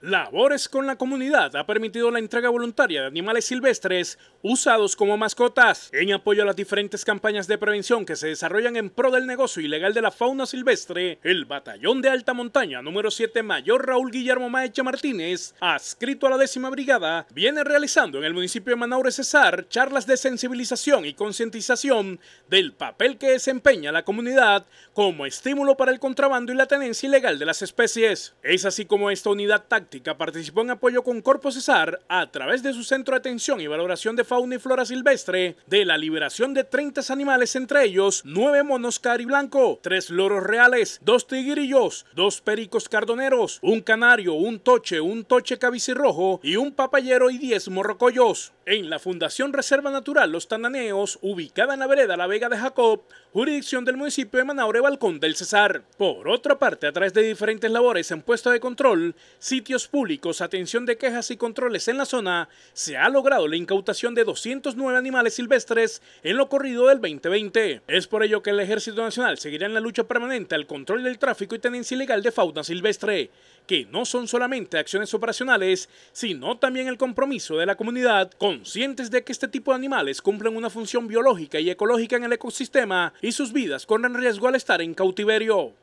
Labores con la comunidad ha permitido la entrega voluntaria de animales silvestres usados como mascotas en apoyo a las diferentes campañas de prevención que se desarrollan en pro del negocio ilegal de la fauna silvestre. El batallón de alta montaña número 7 mayor Raúl Guillermo Maecha Martínez, adscrito a la décima brigada, viene realizando en el municipio de Manaure Cesar charlas de sensibilización y concientización del papel que desempeña la comunidad como estímulo para el contrabando y la tenencia ilegal de las especies. Es así como esta unidad táctica participó en apoyo con Corpo Cesar a través de su Centro de Atención y Valoración de Fauna y Flora Silvestre de la liberación de 30 animales, entre ellos 9 monos cariblanco, 3 loros reales, 2 tigrillos, 2 pericos cardoneros, un canario, un toche, un toche cabicirrojo y un papayero y 10 morrocollos. En la Fundación Reserva Natural Los Tananeos, ubicada en la vereda La Vega de Jacob, jurisdicción del municipio de Manaure, Balcón del Cesar. Por otra parte, a través de diferentes labores en puestos de control, sitios Públicos, Atención de Quejas y Controles en la zona, se ha logrado la incautación de 209 animales silvestres en lo corrido del 2020. Es por ello que el Ejército Nacional seguirá en la lucha permanente al control del tráfico y tenencia ilegal de fauna silvestre, que no son solamente acciones operacionales, sino también el compromiso de la comunidad, conscientes de que este tipo de animales cumplen una función biológica y ecológica en el ecosistema y sus vidas corren riesgo al estar en cautiverio.